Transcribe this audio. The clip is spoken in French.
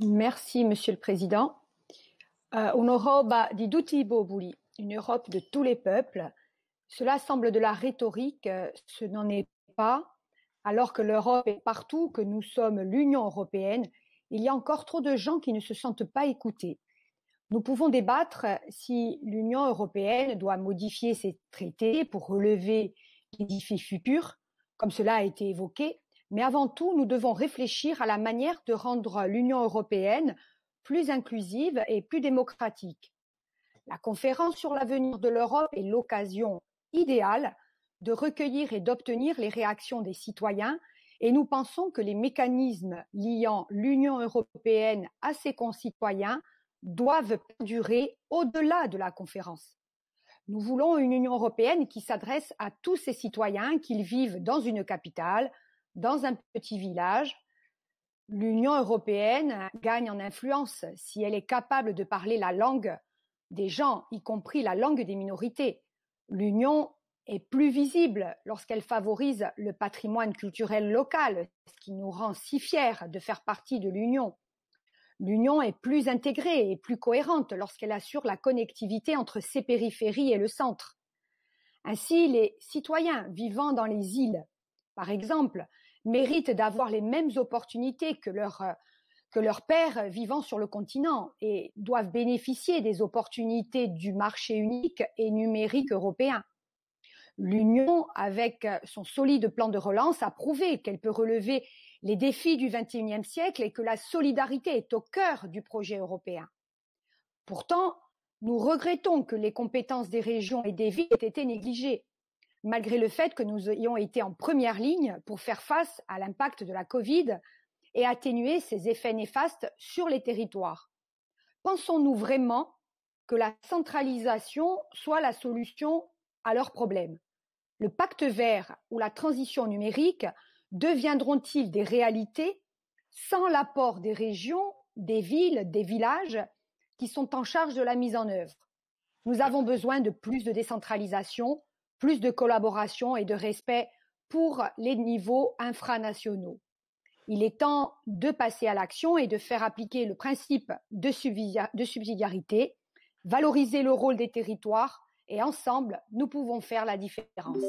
Merci, Monsieur le Président. Euh, bah, di une Europe de tous les peuples. Cela semble de la rhétorique, euh, ce n'en est pas. Alors que l'Europe est partout, que nous sommes l'Union européenne, il y a encore trop de gens qui ne se sentent pas écoutés. Nous pouvons débattre si l'Union européenne doit modifier ses traités pour relever les défis futurs, comme cela a été évoqué, mais avant tout, nous devons réfléchir à la manière de rendre l'Union européenne plus inclusive et plus démocratique. La conférence sur l'avenir de l'Europe est l'occasion idéale de recueillir et d'obtenir les réactions des citoyens et nous pensons que les mécanismes liant l'Union européenne à ses concitoyens doivent perdurer au-delà de la conférence. Nous voulons une Union européenne qui s'adresse à tous ses citoyens, qu'ils vivent dans une capitale, dans un petit village, l'Union européenne gagne en influence si elle est capable de parler la langue des gens, y compris la langue des minorités. L'Union est plus visible lorsqu'elle favorise le patrimoine culturel local, ce qui nous rend si fiers de faire partie de l'Union. L'Union est plus intégrée et plus cohérente lorsqu'elle assure la connectivité entre ses périphéries et le centre. Ainsi, les citoyens vivant dans les îles, par exemple, méritent d'avoir les mêmes opportunités que leurs euh, pères vivant sur le continent et doivent bénéficier des opportunités du marché unique et numérique européen. L'Union, avec son solide plan de relance, a prouvé qu'elle peut relever les défis du XXIe siècle et que la solidarité est au cœur du projet européen. Pourtant, nous regrettons que les compétences des régions et des villes aient été négligées malgré le fait que nous ayons été en première ligne pour faire face à l'impact de la Covid et atténuer ses effets néfastes sur les territoires. Pensons-nous vraiment que la centralisation soit la solution à leurs problèmes Le pacte vert ou la transition numérique deviendront-ils des réalités sans l'apport des régions, des villes, des villages qui sont en charge de la mise en œuvre Nous avons besoin de plus de décentralisation, plus de collaboration et de respect pour les niveaux infranationaux. Il est temps de passer à l'action et de faire appliquer le principe de subsidiarité, valoriser le rôle des territoires et ensemble, nous pouvons faire la différence.